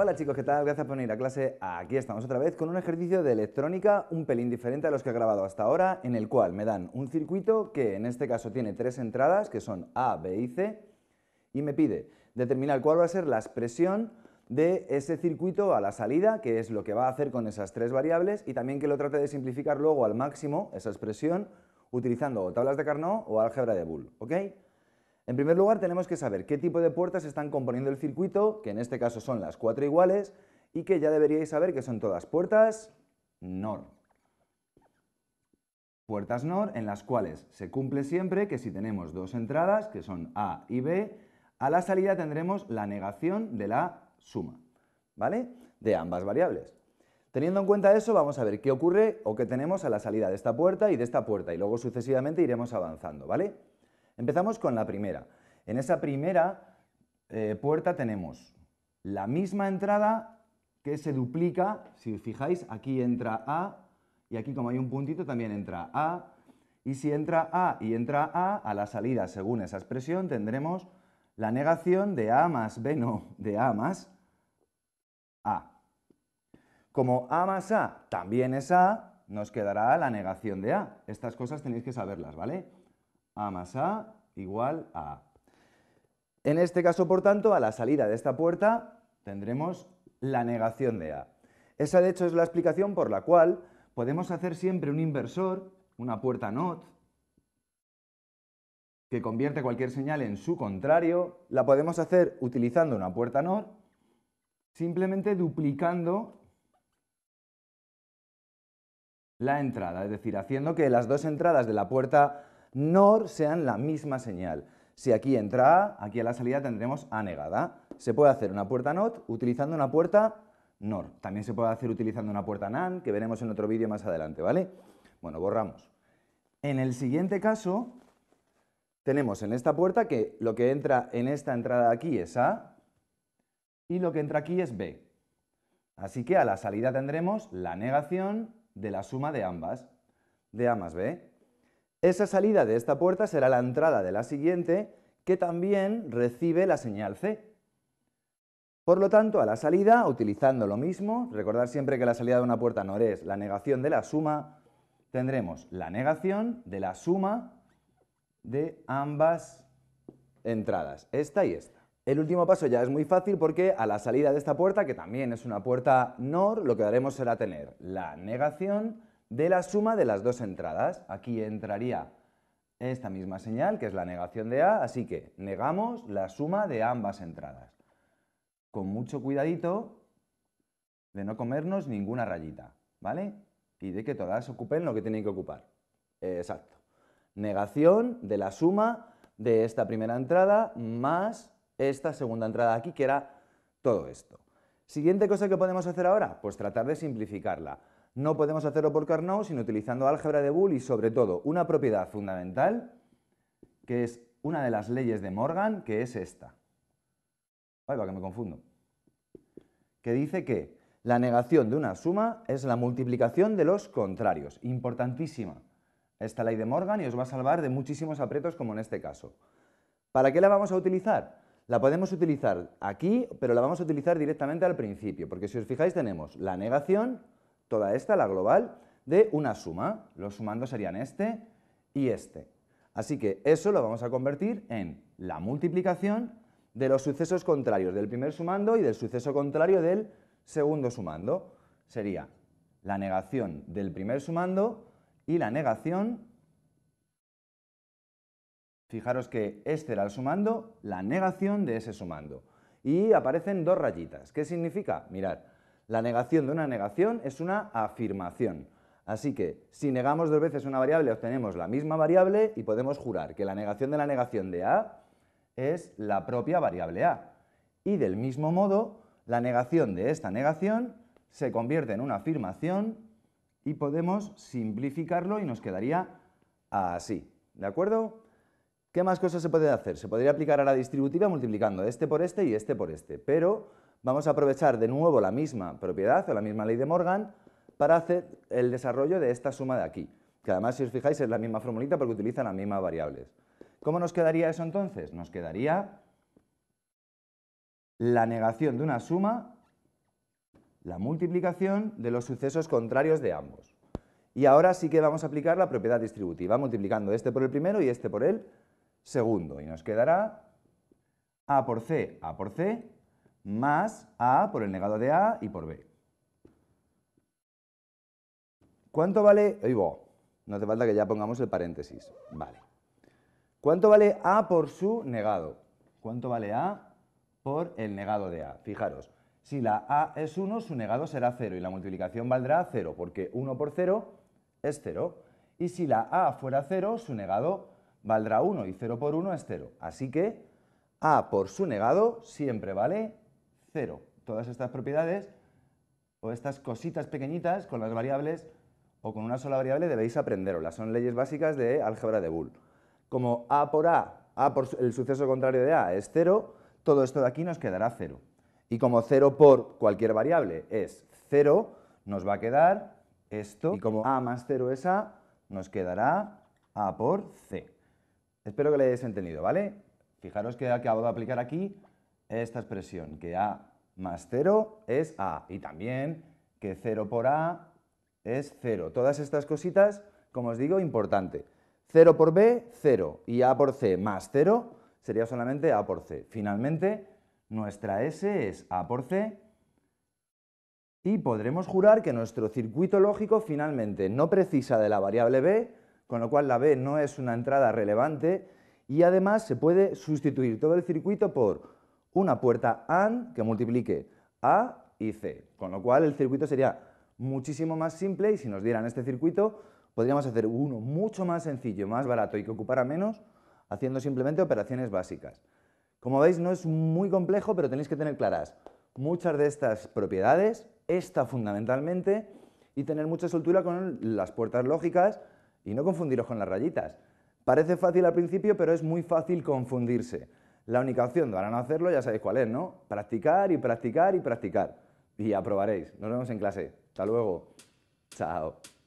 Hola chicos, ¿qué tal? Gracias por venir a clase. Aquí estamos otra vez con un ejercicio de electrónica un pelín diferente a los que he grabado hasta ahora, en el cual me dan un circuito que en este caso tiene tres entradas, que son A, B y C, y me pide determinar cuál va a ser la expresión de ese circuito a la salida, que es lo que va a hacer con esas tres variables, y también que lo trate de simplificar luego al máximo esa expresión utilizando tablas de Carnot o álgebra de Boole. En primer lugar tenemos que saber qué tipo de puertas están componiendo el circuito, que en este caso son las cuatro iguales, y que ya deberíais saber que son todas puertas NOR. Puertas NOR en las cuales se cumple siempre que si tenemos dos entradas, que son A y B, a la salida tendremos la negación de la suma, ¿vale? De ambas variables. Teniendo en cuenta eso, vamos a ver qué ocurre o qué tenemos a la salida de esta puerta y de esta puerta, y luego sucesivamente iremos avanzando, ¿vale? Empezamos con la primera. En esa primera eh, puerta tenemos la misma entrada que se duplica, si os fijáis, aquí entra A, y aquí como hay un puntito también entra A, y si entra A y entra A, a la salida, según esa expresión, tendremos la negación de A más B, no, de A más como A más A también es A, nos quedará la negación de A. Estas cosas tenéis que saberlas, ¿vale? A más A igual a A. En este caso, por tanto, a la salida de esta puerta tendremos la negación de A. Esa, de hecho, es la explicación por la cual podemos hacer siempre un inversor, una puerta NOT, que convierte cualquier señal en su contrario. La podemos hacer utilizando una puerta NOR simplemente duplicando la entrada, es decir, haciendo que las dos entradas de la puerta NOR sean la misma señal. Si aquí entra A, aquí a la salida tendremos A negada. Se puede hacer una puerta NOT utilizando una puerta NOR. También se puede hacer utilizando una puerta NAND, que veremos en otro vídeo más adelante, ¿vale? Bueno, borramos. En el siguiente caso, tenemos en esta puerta que lo que entra en esta entrada aquí es A, y lo que entra aquí es b. Así que a la salida tendremos la negación de la suma de ambas, de ambas b. Esa salida de esta puerta será la entrada de la siguiente, que también recibe la señal c. Por lo tanto, a la salida, utilizando lo mismo, recordar siempre que la salida de una puerta no es la negación de la suma, tendremos la negación de la suma de ambas entradas, esta y esta. El último paso ya es muy fácil porque a la salida de esta puerta, que también es una puerta NOR, lo que haremos será tener la negación de la suma de las dos entradas. Aquí entraría esta misma señal, que es la negación de A, así que negamos la suma de ambas entradas. Con mucho cuidadito de no comernos ninguna rayita, ¿vale? Y de que todas ocupen lo que tienen que ocupar. Exacto. Negación de la suma de esta primera entrada más esta segunda entrada aquí, que era todo esto. Siguiente cosa que podemos hacer ahora, pues tratar de simplificarla. No podemos hacerlo por Carnot, sino utilizando álgebra de Boole y sobre todo una propiedad fundamental, que es una de las leyes de Morgan, que es esta. Ay, va, que me confundo. Que dice que la negación de una suma es la multiplicación de los contrarios. Importantísima esta ley de Morgan y os va a salvar de muchísimos apretos, como en este caso. ¿Para qué la vamos a utilizar? La podemos utilizar aquí, pero la vamos a utilizar directamente al principio, porque si os fijáis tenemos la negación, toda esta, la global, de una suma. Los sumandos serían este y este. Así que eso lo vamos a convertir en la multiplicación de los sucesos contrarios del primer sumando y del suceso contrario del segundo sumando. Sería la negación del primer sumando y la negación Fijaros que este era el sumando, la negación de ese sumando. Y aparecen dos rayitas. ¿Qué significa? Mirad, la negación de una negación es una afirmación. Así que si negamos dos veces una variable obtenemos la misma variable y podemos jurar que la negación de la negación de A es la propia variable A. Y del mismo modo, la negación de esta negación se convierte en una afirmación y podemos simplificarlo y nos quedaría así. ¿De acuerdo? ¿Qué más cosas se puede hacer? Se podría aplicar a la distributiva multiplicando este por este y este por este, pero vamos a aprovechar de nuevo la misma propiedad o la misma ley de Morgan para hacer el desarrollo de esta suma de aquí, que además si os fijáis es la misma formulita porque utiliza las mismas variables. ¿Cómo nos quedaría eso entonces? Nos quedaría la negación de una suma, la multiplicación de los sucesos contrarios de ambos. Y ahora sí que vamos a aplicar la propiedad distributiva, multiplicando este por el primero y este por él segundo. Y nos quedará A por C, A por C, más A por el negado de A y por B. ¿Cuánto vale? Oigo, no hace falta que ya pongamos el paréntesis. Vale. ¿Cuánto vale A por su negado? ¿Cuánto vale A por el negado de A? Fijaros, si la A es 1, su negado será 0 y la multiplicación valdrá 0, porque 1 por 0 es 0. Y si la A fuera 0, su negado valdrá 1 y 0 por 1 es 0. Así que A por su negado siempre vale 0. Todas estas propiedades o estas cositas pequeñitas con las variables o con una sola variable debéis Las Son leyes básicas de álgebra de Boole. Como A por A, A por el suceso contrario de A es 0, todo esto de aquí nos quedará 0. Y como 0 por cualquier variable es 0, nos va a quedar esto. Y como A más 0 es A, nos quedará A por C. Espero que lo hayáis entendido, ¿vale? Fijaros que acabo de aplicar aquí esta expresión, que A más 0 es A, y también que 0 por A es 0. Todas estas cositas, como os digo, importante. 0 por B, 0, y A por C más 0 sería solamente A por C. Finalmente, nuestra S es A por C, y podremos jurar que nuestro circuito lógico finalmente no precisa de la variable B, con lo cual la B no es una entrada relevante y además se puede sustituir todo el circuito por una puerta AND que multiplique A y C, con lo cual el circuito sería muchísimo más simple y si nos dieran este circuito podríamos hacer uno mucho más sencillo, más barato y que ocupara menos haciendo simplemente operaciones básicas. Como veis no es muy complejo pero tenéis que tener claras muchas de estas propiedades, esta fundamentalmente, y tener mucha soltura con las puertas lógicas y no confundiros con las rayitas. Parece fácil al principio, pero es muy fácil confundirse. La única opción para no hacerlo ya sabéis cuál es, ¿no? Practicar y practicar y practicar. Y aprobaréis. Nos vemos en clase. Hasta luego. Chao.